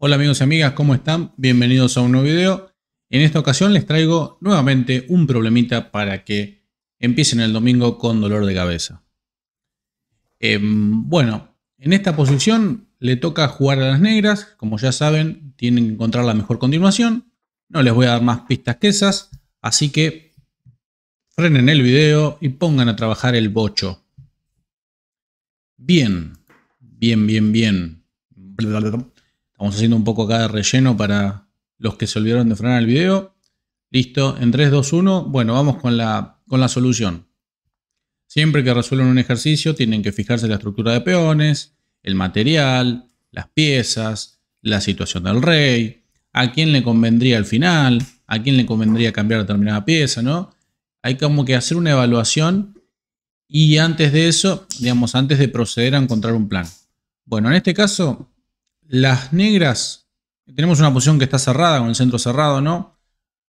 Hola amigos y amigas, ¿cómo están? Bienvenidos a un nuevo video. En esta ocasión les traigo nuevamente un problemita para que empiecen el domingo con dolor de cabeza. Em, bueno, en esta posición le toca jugar a las negras. Como ya saben, tienen que encontrar la mejor continuación. No les voy a dar más pistas que esas, así que frenen el video y pongan a trabajar el bocho. Bien, bien, bien, bien. Vamos haciendo un poco acá de relleno para los que se olvidaron de frenar el video. Listo, en 3, 2, 1. Bueno, vamos con la, con la solución. Siempre que resuelven un ejercicio tienen que fijarse la estructura de peones, el material, las piezas, la situación del rey, a quién le convendría al final, a quién le convendría cambiar determinada pieza, ¿no? Hay como que hacer una evaluación y antes de eso, digamos, antes de proceder a encontrar un plan. Bueno, en este caso las negras, tenemos una posición que está cerrada, con el centro cerrado, ¿no?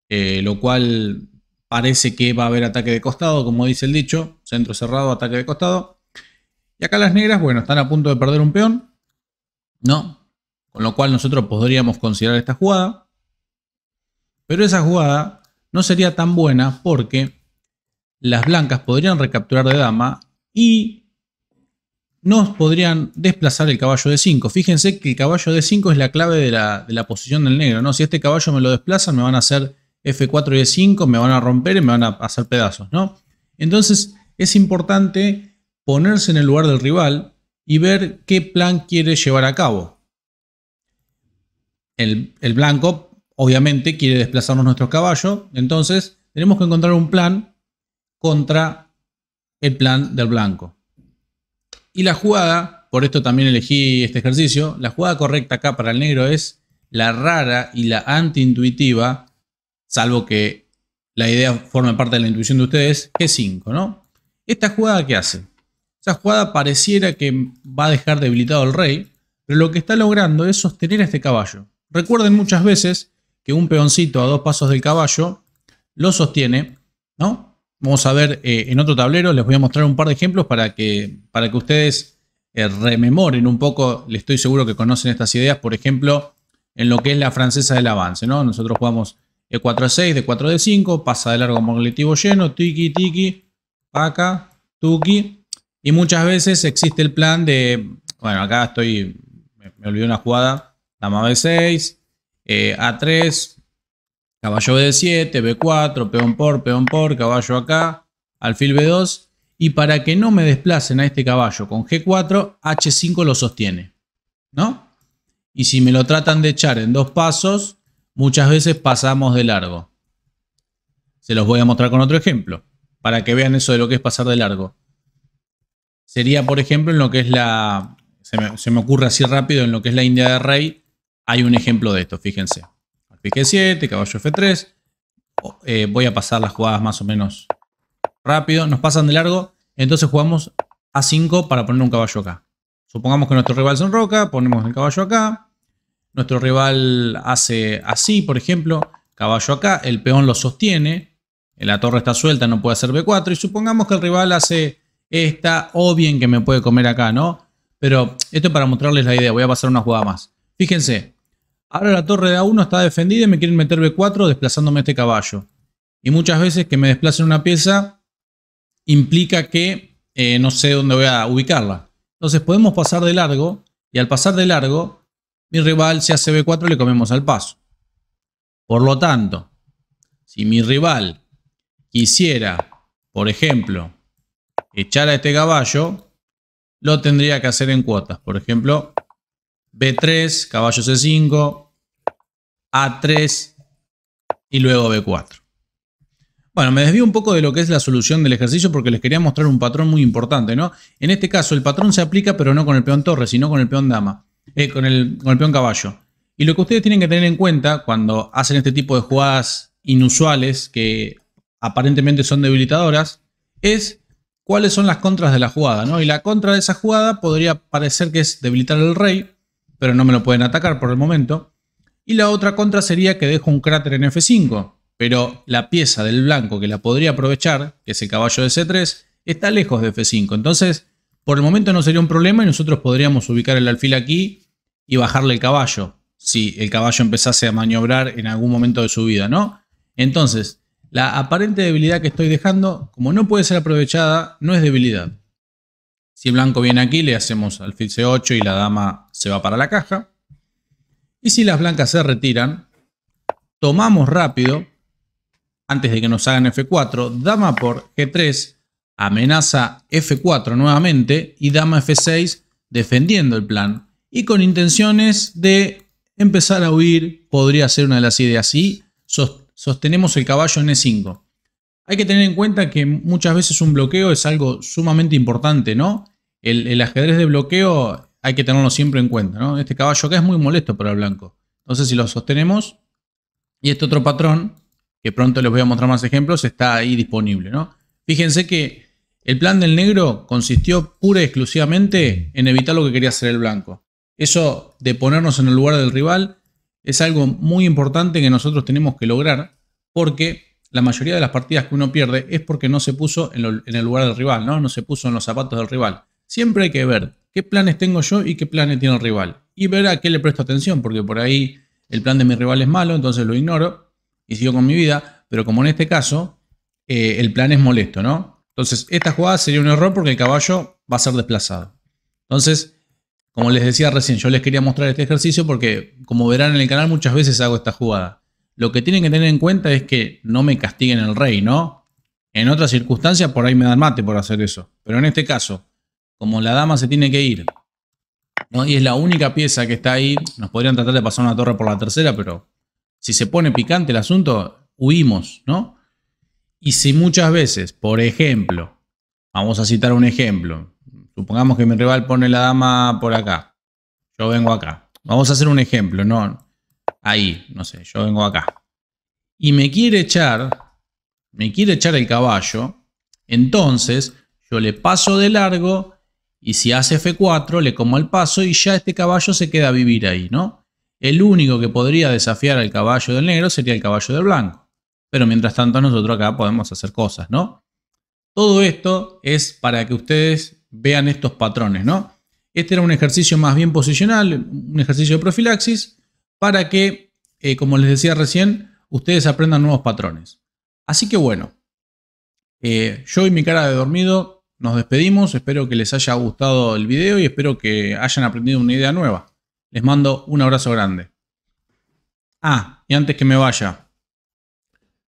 Eh, lo cual parece que va a haber ataque de costado, como dice el dicho, centro cerrado, ataque de costado. Y acá las negras, bueno, están a punto de perder un peón, ¿no? Con lo cual nosotros podríamos considerar esta jugada. Pero esa jugada no sería tan buena porque las blancas podrían recapturar de dama y no podrían desplazar el caballo de 5. Fíjense que el caballo de 5 es la clave de la, posición del negro. ¿no? Si este caballo me lo desplazan, me van a hacer F4 y E5, me van a romper y me van a hacer pedazos. ¿no? Entonces es importante ponerse en el lugar del rival y ver qué plan quiere llevar a cabo. el blanco obviamente quiere desplazarnos nuestro caballo, entonces tenemos que encontrar un plan contra el plan del blanco. Y la jugada, por esto también elegí este ejercicio, la jugada correcta acá para el negro es la rara y la antiintuitiva, salvo que la idea forme parte de la intuición de ustedes, g 5, ¿no? Esta jugada ¿qué hace. Esa jugada pareciera que va a dejar debilitado al rey, pero lo que está logrando es sostener a este caballo. Recuerden muchas veces que un peoncito a dos pasos del caballo lo sostiene, ¿no? Vamos a ver eh, en otro tablero, les voy a mostrar un par de ejemplos para que, para que ustedes eh, rememoren un poco, Les estoy seguro que conocen estas ideas, por ejemplo, en lo que es la francesa del avance, ¿no? Nosotros jugamos E4 a 6, d 4 d 5, pasa de largo mogletivo lleno, tiki, tiki, paca, tuki, y muchas veces existe el plan de, bueno, acá estoy, me, olvidé una jugada, dama B6, eh, A3, Caballo B7, B4, peón por, peón por, caballo acá, alfil B2. Y para que no me desplacen a este caballo con G4, H5 lo sostiene. ¿No? Y si me lo tratan de echar en dos pasos, muchas veces pasamos de largo. Se los voy a mostrar con otro ejemplo, para que vean eso de lo que es pasar de largo. Sería, por ejemplo, en lo que es la... Se me, se me ocurre así rápido, en lo que es la India de Rey, hay un ejemplo de esto, fíjense. Fije 7, caballo F3. Eh, voy a pasar las jugadas más o menos rápido. Nos pasan de largo. Entonces jugamos A5 para poner un caballo acá. Supongamos que nuestro rival son roca. Ponemos el caballo acá. Nuestro rival hace así, por ejemplo. Caballo acá. El peón lo sostiene. La torre está suelta, no puede hacer B4. Y supongamos que el rival hace esta. O bien que me puede comer acá, ¿no? Pero esto es para mostrarles la idea. Voy a pasar una jugada más. Fíjense. Ahora la torre de A1 está defendida y me quieren meter B4 desplazándome este caballo. Y muchas veces que me desplacen una pieza implica que eh, no sé dónde voy a ubicarla. Entonces podemos pasar de largo y al pasar de largo mi rival se hace B4 le comemos al paso. Por lo tanto, si mi rival quisiera, por ejemplo, echar a este caballo, lo tendría que hacer en cuotas. Por ejemplo, B3, caballo C5, A3 y luego B4. Bueno, me desvío un poco de lo que es la solución del ejercicio porque les quería mostrar un patrón muy importante, ¿no? En este caso el patrón se aplica pero no con el peón torre, sino con el peón dama, eh, con, el, peón caballo. Y lo que ustedes tienen que tener en cuenta cuando hacen este tipo de jugadas inusuales que aparentemente son debilitadoras es cuáles son las contras de la jugada, ¿no? Y la contra de esa jugada podría parecer que es debilitar al rey, pero no me lo pueden atacar por el momento. Y la otra contra sería que dejo un cráter en F5, pero la pieza del blanco que la podría aprovechar, que es el caballo de C3, está lejos de F5. Entonces, por el momento no sería un problema y nosotros podríamos ubicar el alfil aquí y bajarle el caballo, si el caballo empezase a maniobrar en algún momento de su vida, ¿no? Entonces, la aparente debilidad que estoy dejando, como no puede ser aprovechada, no es debilidad. Si el blanco viene aquí, le hacemos alfil C8 y la dama se va para la caja. Y si las blancas se retiran, tomamos rápido, antes de que nos hagan F4, dama por G3, amenaza F4 nuevamente y dama F6 defendiendo el plan. Y con intenciones de empezar a huir, podría ser una de las ideas. Y sostenemos el caballo en E5. Hay que tener en cuenta que muchas veces un bloqueo es algo sumamente importante, ¿no? El, el ajedrez de bloqueo hay que tenerlo siempre en cuenta. ¿no? Este caballo acá es muy molesto para el blanco. Entonces si lo sostenemos y este otro patrón, que pronto les voy a mostrar más ejemplos, está ahí disponible. ¿no? Fíjense que el plan del negro consistió pura y exclusivamente en evitar lo que quería hacer el blanco. Eso de ponernos en el lugar del rival es algo muy importante que nosotros tenemos que lograr porque la mayoría de las partidas que uno pierde es porque no se puso en, en el lugar del rival, ¿no? no se puso en los zapatos del rival. Siempre hay que ver qué planes tengo yo y qué planes tiene el rival. Y ver a qué le presto atención, porque por ahí el plan de mi rival es malo, entonces lo ignoro y sigo con mi vida. Pero como en este caso, eh, el plan es molesto, ¿no? Entonces, esta jugada sería un error porque el caballo va a ser desplazado. Entonces, como les decía recién, yo les quería mostrar este ejercicio porque, como verán en el canal, muchas veces hago esta jugada. Lo que tienen que tener en cuenta es que no me castiguen el rey, ¿no? En otras circunstancias por ahí me dan mate por hacer eso. Pero en este caso, como la dama se tiene que ir. ¿no? Y es la única pieza que está ahí. Nos podrían tratar de pasar una torre por la tercera, pero si se pone picante el asunto, huimos, ¿no? Y si muchas veces, por ejemplo, vamos a citar un ejemplo. Supongamos que mi rival pone la dama por acá. Yo vengo acá. Vamos a hacer un ejemplo, ¿no? Ahí, no sé, yo vengo acá. Y me quiere echar, me quiere echar el caballo. Entonces, yo le paso de largo y si hace F4, le como el paso y ya este caballo se queda a vivir ahí, ¿no? El único que podría desafiar al caballo del negro sería el caballo del blanco. Pero mientras tanto nosotros acá podemos hacer cosas, ¿no? Todo esto es para que ustedes vean estos patrones, ¿no? Este era un ejercicio más bien posicional, un ejercicio de profilaxis, para que, eh, como les decía recién, ustedes aprendan nuevos patrones. Así que bueno, eh, yo y mi cara de dormido nos despedimos, espero que les haya gustado el video y espero que hayan aprendido una idea nueva. Les mando un abrazo grande. Ah, y antes que me vaya,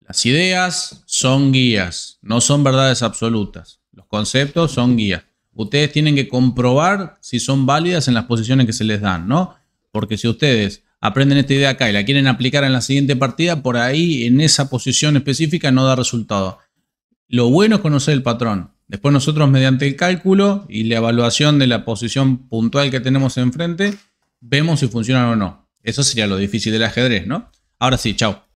las ideas son guías, no son verdades absolutas. Los conceptos son guías. Ustedes tienen que comprobar si son válidas en las posiciones que se les dan, ¿no? Porque si ustedes aprenden esta idea acá y la quieren aplicar en la siguiente partida, por ahí en esa posición específica no da resultado. Lo bueno es conocer el patrón. Después nosotros mediante el cálculo y la evaluación de la posición puntual que tenemos enfrente, vemos si funcionan o no. Eso sería lo difícil del ajedrez, ¿no? Ahora sí, chao.